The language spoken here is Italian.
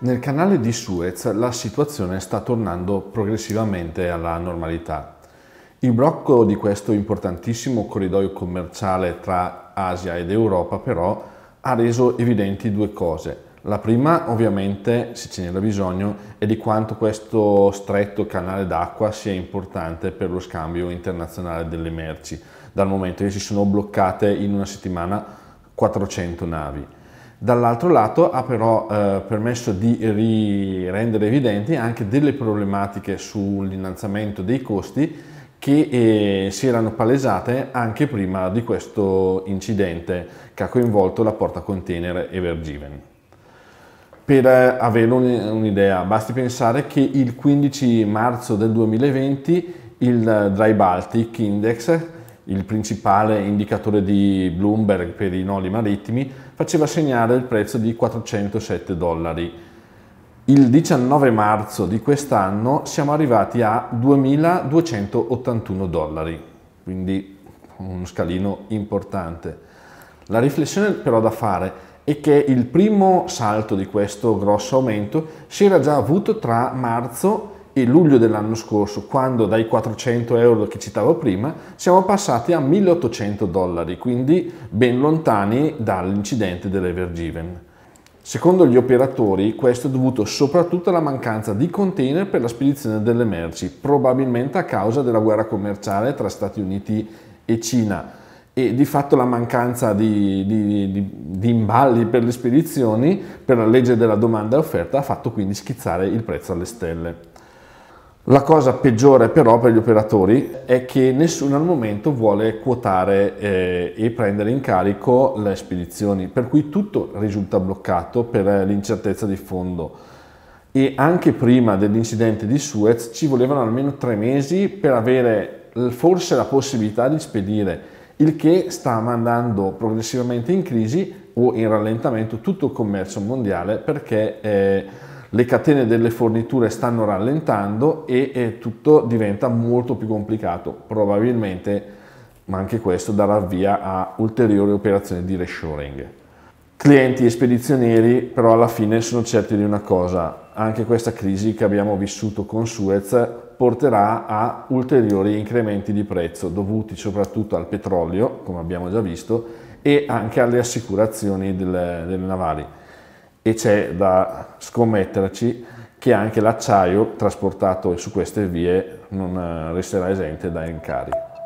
Nel canale di Suez la situazione sta tornando progressivamente alla normalità. Il blocco di questo importantissimo corridoio commerciale tra Asia ed Europa però ha reso evidenti due cose. La prima ovviamente, se ce n'era bisogno, è di quanto questo stretto canale d'acqua sia importante per lo scambio internazionale delle merci, dal momento che si sono bloccate in una settimana 400 navi. Dall'altro lato ha però eh, permesso di rendere evidenti anche delle problematiche sull'innalzamento dei costi che eh, si erano palesate anche prima di questo incidente che ha coinvolto la porta container Evergiven. Per eh, avere un'idea, basti pensare che il 15 marzo del 2020 il eh, Dry Baltic Index il principale indicatore di Bloomberg per i noli marittimi, faceva segnare il prezzo di 407 dollari. Il 19 marzo di quest'anno siamo arrivati a 2.281 dollari, quindi uno scalino importante. La riflessione però da fare è che il primo salto di questo grosso aumento si era già avuto tra marzo e e luglio dell'anno scorso, quando dai 400 euro che citavo prima, siamo passati a 1800 dollari, quindi ben lontani dall'incidente dell'Evergiven. Secondo gli operatori questo è dovuto soprattutto alla mancanza di container per la spedizione delle merci, probabilmente a causa della guerra commerciale tra Stati Uniti e Cina e di fatto la mancanza di, di, di, di imballi per le spedizioni per la legge della domanda e offerta ha fatto quindi schizzare il prezzo alle stelle. La cosa peggiore però per gli operatori è che nessuno al momento vuole quotare eh, e prendere in carico le spedizioni, per cui tutto risulta bloccato per l'incertezza di fondo. E anche prima dell'incidente di Suez ci volevano almeno tre mesi per avere forse la possibilità di spedire, il che sta mandando progressivamente in crisi o in rallentamento tutto il commercio mondiale perché... Eh, le catene delle forniture stanno rallentando e, e tutto diventa molto più complicato, probabilmente ma anche questo darà via a ulteriori operazioni di reshoring. Clienti e spedizionieri però alla fine sono certi di una cosa, anche questa crisi che abbiamo vissuto con Suez porterà a ulteriori incrementi di prezzo dovuti soprattutto al petrolio, come abbiamo già visto, e anche alle assicurazioni delle, delle navali e c'è da scommetterci che anche l'acciaio trasportato su queste vie non eh, resterà esente da incarichi.